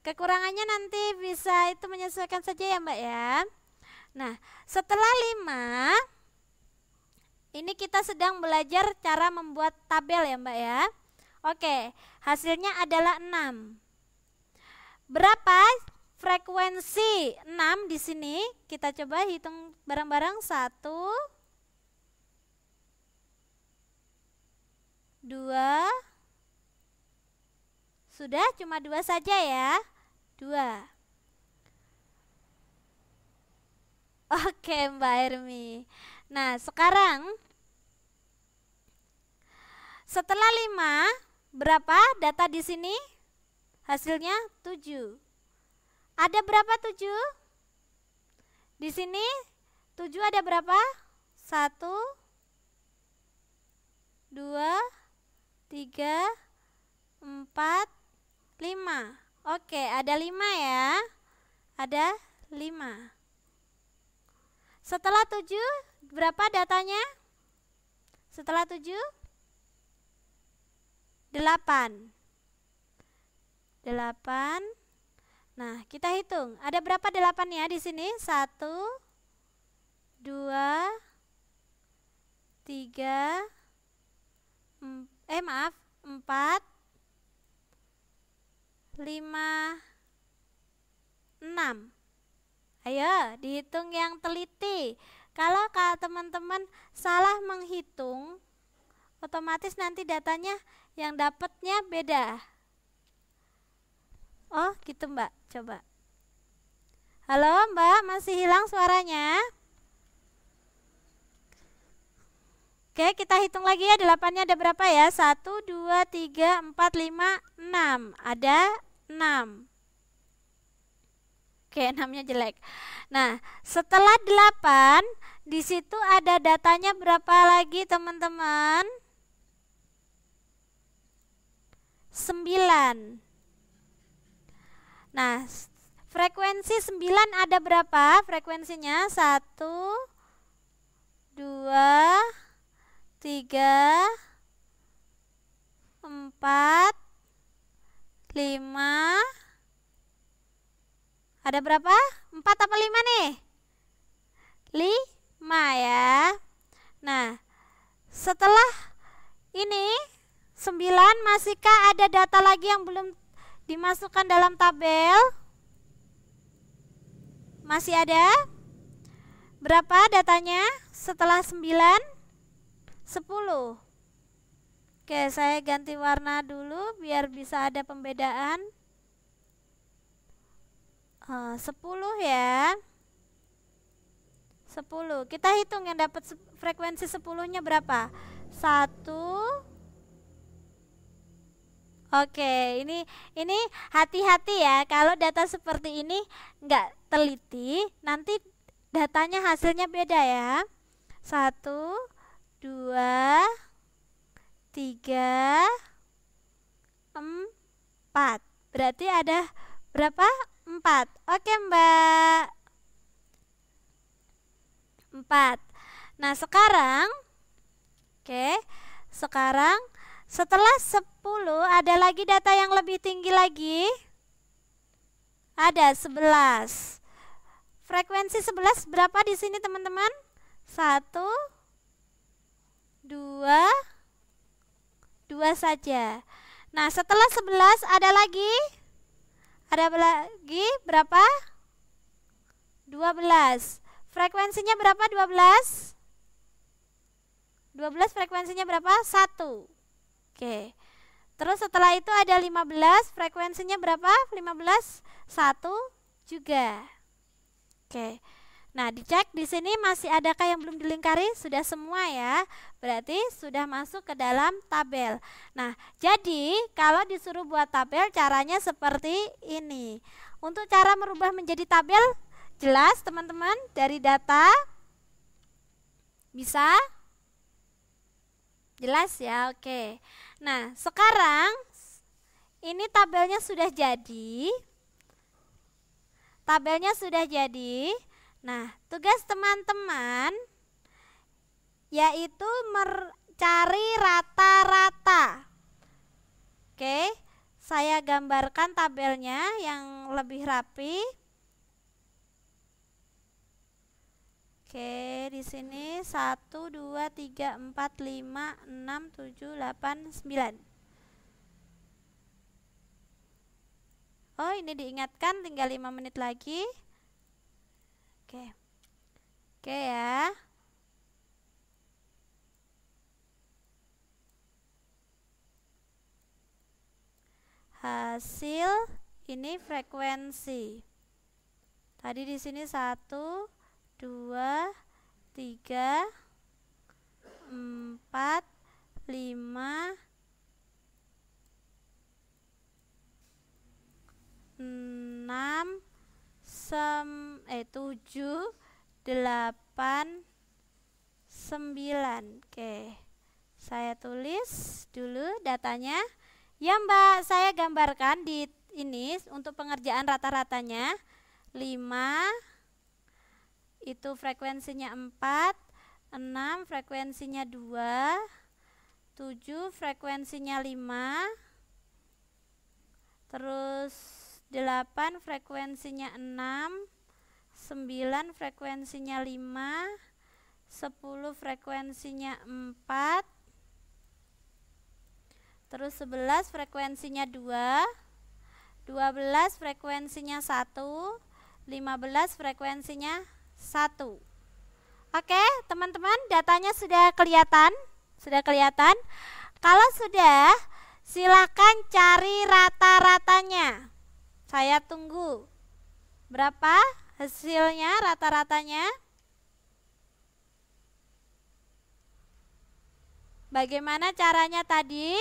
kekurangannya nanti bisa itu menyesuaikan saja ya Mbak ya nah setelah 5 ini kita sedang belajar cara membuat tabel ya Mbak ya. Oke, hasilnya adalah 6. Berapa frekuensi 6 di sini? Kita coba hitung bareng-bareng. 1 2 Sudah cuma 2 saja ya. 2 Oke Mbak Ermi Nah, sekarang setelah 5 berapa data di sini? Hasilnya 7. Ada berapa 7? Di sini 7 ada berapa? 1 2 3 4 5. Oke, ada 5 ya. Ada 5. Setelah 7 berapa datanya? Setelah 7? 8. 8 Nah, kita hitung. Ada berapa delapan ya di sini? Satu, dua, tiga, eh maaf, empat, lima, enam. Ayo, dihitung yang teliti. Kalau teman-teman salah menghitung, otomatis nanti datanya yang dapatnya beda. Oh, gitu Mbak. Coba. Halo Mbak, masih hilang suaranya? Oke, kita hitung lagi ya. Delapannya ada berapa ya? Satu, dua, tiga, empat, lima, enam. Ada enam. Oke, okay, namanya jelek. Nah, setelah 8, di situ ada datanya berapa lagi, teman-teman? 9. Nah, frekuensi 9 ada berapa frekuensinya? 1 2 3 4 5 ada berapa? Empat apa lima nih? Lima ya. Nah, setelah ini sembilan masihkah ada data lagi yang belum dimasukkan dalam tabel? Masih ada? Berapa datanya setelah sembilan, sepuluh. Oke, saya ganti warna dulu biar bisa ada pembedaan. Eh, uh, 10 ya 10 kita hitung yang dapat frekuensi 10 nya berapa 1 Oke, ini ini hati-hati ya. Kalau data seperti ini nggak teliti, nanti datanya hasilnya beda ya. Satu, dua, tiga, empat. Berarti ada berapa? 4. Oke, Mbak. 4. Nah, sekarang oke, sekarang setelah sepuluh ada lagi data yang lebih tinggi lagi? Ada sebelas. Frekuensi sebelas berapa di sini, teman-teman? satu dua dua saja. Nah, setelah sebelas ada lagi ada apa lagi? Berapa? 12. Frekuensinya berapa 12? 12 frekuensinya berapa? 1. Oke. Terus setelah itu ada 15, frekuensinya berapa? 15 1 juga. Oke. Nah, dicek di sini masih adakah yang belum dilingkari? Sudah semua ya. Berarti sudah masuk ke dalam tabel. Nah, jadi kalau disuruh buat tabel caranya seperti ini. Untuk cara merubah menjadi tabel jelas teman-teman dari data bisa jelas ya. Oke. Nah, sekarang ini tabelnya sudah jadi. Tabelnya sudah jadi. Nah, tugas teman-teman yaitu mencari rata-rata. Oke, saya gambarkan tabelnya yang lebih rapi. Oke, di sini 1 2 3 4 5 6 7 8 9. Oh, ini diingatkan tinggal 5 menit lagi. Oke. Oke ya. Hasil ini frekuensi. Tadi di sini satu dua tiga empat lima enam sem eh 7 8 9. Oke. Saya tulis dulu datanya. Ya, Mbak, saya gambarkan di ini untuk pengerjaan rata-ratanya 5 itu frekuensinya 4, 6 frekuensinya 2, 7 frekuensinya 5. Terus 8 frekuensinya 6 9 frekuensinya 5 10 frekuensinya 4 terus 11 frekuensinya 2 12 frekuensinya 1 15 frekuensinya 1 Oke teman-teman datanya sudah kelihatan sudah kelihatan kalau sudah silakan cari rata-ratanya saya tunggu. Berapa hasilnya rata-ratanya? Bagaimana caranya tadi?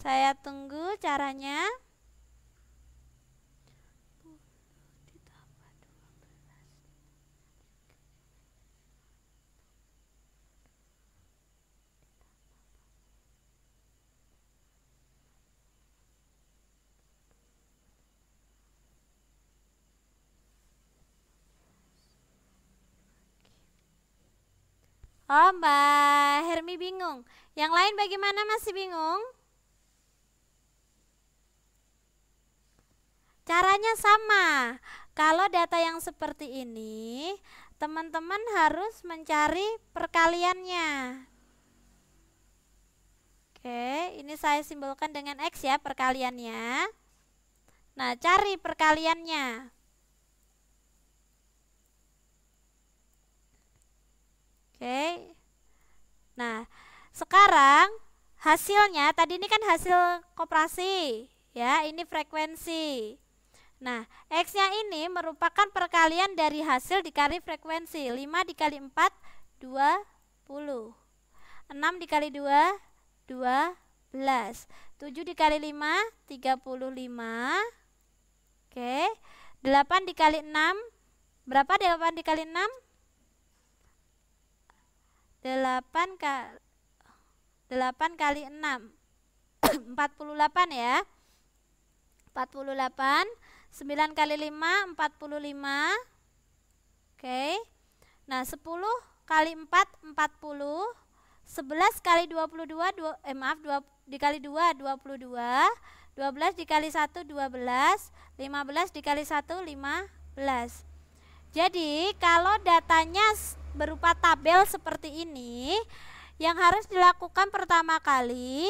Saya tunggu caranya. Oh, Mbak Hermi bingung. Yang lain bagaimana masih bingung? Caranya sama. Kalau data yang seperti ini, teman-teman harus mencari perkaliannya. Oke, ini saya simbolkan dengan X ya perkaliannya. Nah, cari perkaliannya. Oke. Nah, sekarang hasilnya tadi ini kan hasil koperasi ya, ini frekuensi. Nah, X-nya ini merupakan perkalian dari hasil dikali frekuensi. 5 dikali 4 20. 6 dikali 2 12. 7 dikali 5 35. Oke. 8 dikali 6 berapa 8 dikali 6? 8 kali 8 <clears throat> ya. kali 6 48 ya 48 9 kali 5 45 oke nah 10 kali 4 40 11 kali 22 2, eh maaf 2, dikali 2 22 12 dikali 1 12 15 dikali 1 15 jadi kalau datanya berupa tabel seperti ini yang harus dilakukan pertama kali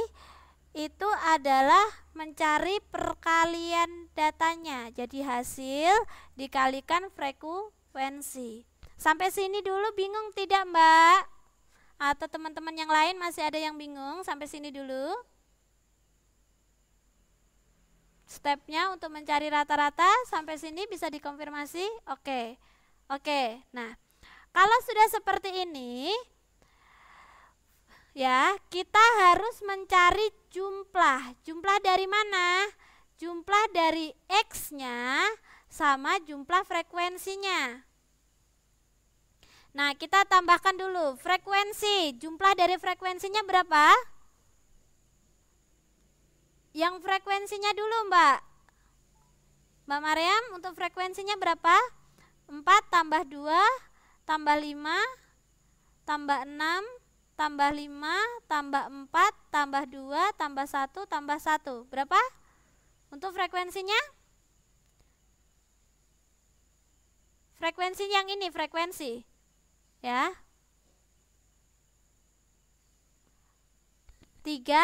itu adalah mencari perkalian datanya. Jadi hasil dikalikan frekuensi. Sampai sini dulu bingung tidak, Mbak? Atau teman-teman yang lain masih ada yang bingung? Sampai sini dulu. Stepnya untuk mencari rata-rata sampai sini bisa dikonfirmasi? Oke. Oke. Nah, kalau sudah seperti ini, ya kita harus mencari jumlah. Jumlah dari mana? Jumlah dari X-nya sama jumlah frekuensinya. Nah, kita tambahkan dulu frekuensi. Jumlah dari frekuensinya berapa? Yang frekuensinya dulu, Mbak. Mbak Mariam, untuk frekuensinya berapa? 4 tambah 2 tambah 5 tambah 6 tambah 5 tambah 4 tambah 2 tambah 1 tambah 1 berapa untuk frekuensinya frekuensi yang ini frekuensi ya 30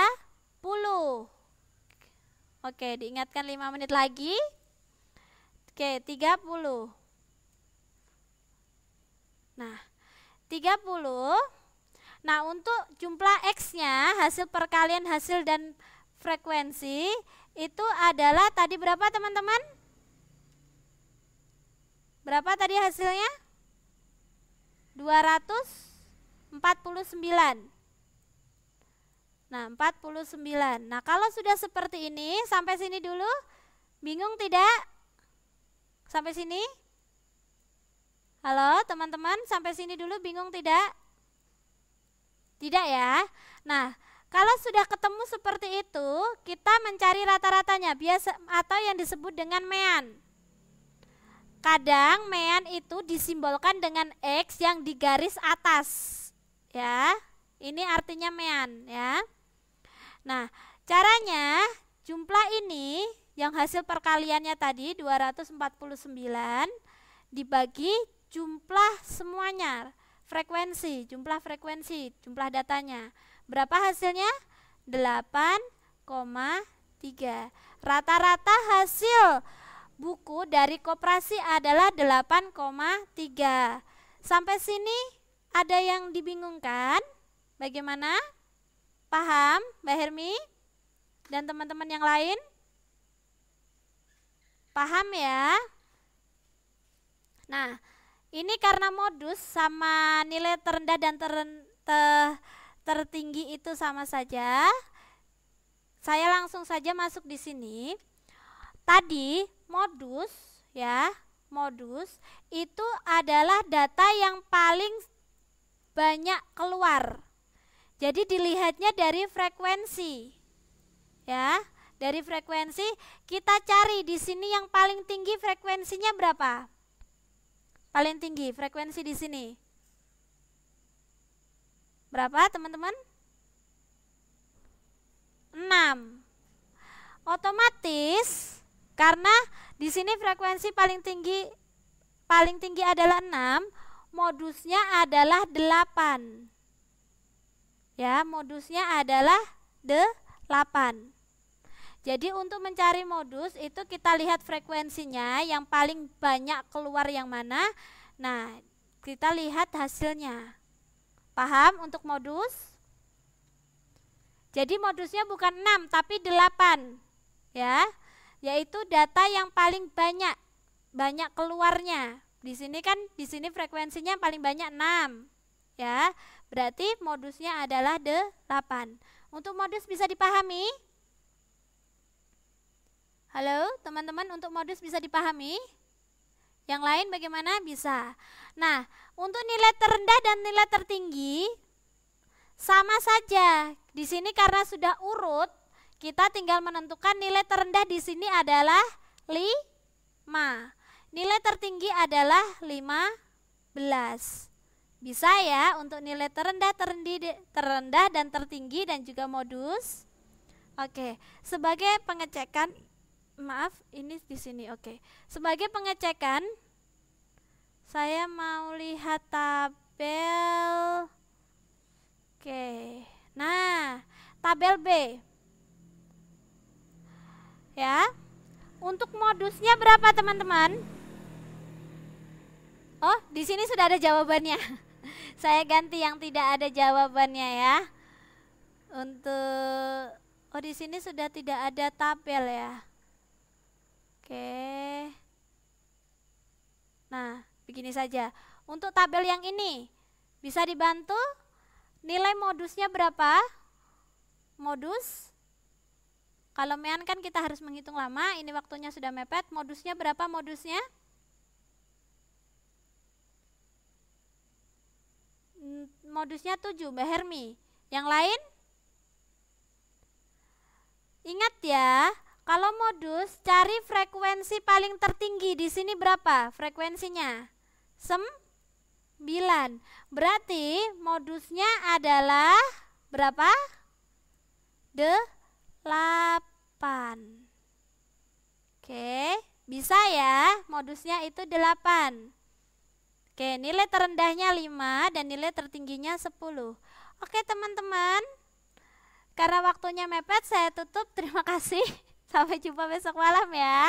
Oke diingatkan 5 menit lagi Oke 30 Nah, 30. Nah, untuk jumlah X-nya, hasil perkalian hasil dan frekuensi itu adalah tadi berapa teman-teman? Berapa tadi hasilnya? 249. Nah, 49. Nah, kalau sudah seperti ini, sampai sini dulu. Bingung tidak? Sampai sini? Halo teman-teman, sampai sini dulu bingung tidak? Tidak ya? Nah, kalau sudah ketemu seperti itu, kita mencari rata-ratanya biasa atau yang disebut dengan mean. Kadang mean itu disimbolkan dengan x yang di garis atas. Ya. Ini artinya mean, ya. Nah, caranya jumlah ini yang hasil perkaliannya tadi 249 dibagi jumlah semuanya, frekuensi, jumlah frekuensi, jumlah datanya. Berapa hasilnya? 8,3. Rata-rata hasil buku dari koperasi adalah 8,3. Sampai sini ada yang dibingungkan? Bagaimana? Paham Mbak Hermi? Dan teman-teman yang lain? Paham ya? Nah, ini karena modus sama nilai terendah dan ter, tertinggi itu sama saja. Saya langsung saja masuk di sini. Tadi modus ya, modus itu adalah data yang paling banyak keluar. Jadi dilihatnya dari frekuensi. Ya, dari frekuensi kita cari di sini yang paling tinggi frekuensinya berapa? paling tinggi frekuensi di sini. Berapa teman-teman? 6. Otomatis karena di sini frekuensi paling tinggi paling tinggi adalah 6, modusnya adalah 8. Ya, modusnya adalah 8. Jadi untuk mencari modus itu kita lihat frekuensinya yang paling banyak keluar yang mana. Nah, kita lihat hasilnya. Paham untuk modus? Jadi modusnya bukan 6 tapi 8. Ya. Yaitu data yang paling banyak banyak keluarnya. Di sini kan di sini frekuensinya paling banyak 6. Ya. Berarti modusnya adalah 8. Untuk modus bisa dipahami? Halo, teman-teman untuk modus bisa dipahami? Yang lain bagaimana? Bisa. Nah, untuk nilai terendah dan nilai tertinggi sama saja. Di sini karena sudah urut, kita tinggal menentukan nilai terendah di sini adalah 5. Nilai tertinggi adalah 15. Bisa ya untuk nilai terendah, terendi, terendah dan tertinggi dan juga modus. Oke, sebagai pengecekan maaf ini di sini oke okay. sebagai pengecekan saya mau lihat tabel oke okay. nah tabel B ya untuk modusnya berapa teman-teman oh di sini sudah ada jawabannya <laughs> saya ganti yang tidak ada jawabannya ya untuk oh di sini sudah tidak ada tabel ya Oke. Nah, begini saja. Untuk tabel yang ini bisa dibantu nilai modusnya berapa? Modus kalau mean kan kita harus menghitung lama, ini waktunya sudah mepet. Modusnya berapa modusnya? Modusnya 7, Mbak Hermi. Yang lain? Ingat ya, kalau modus, cari frekuensi paling tertinggi. Di sini berapa frekuensinya? 9. Berarti modusnya adalah berapa? 8. Oke, bisa ya. Modusnya itu 8. Oke, nilai terendahnya 5 dan nilai tertingginya 10. Oke, teman-teman. Karena waktunya mepet, saya tutup. <laughs> Terima kasih. Sampai jumpa besok malam ya.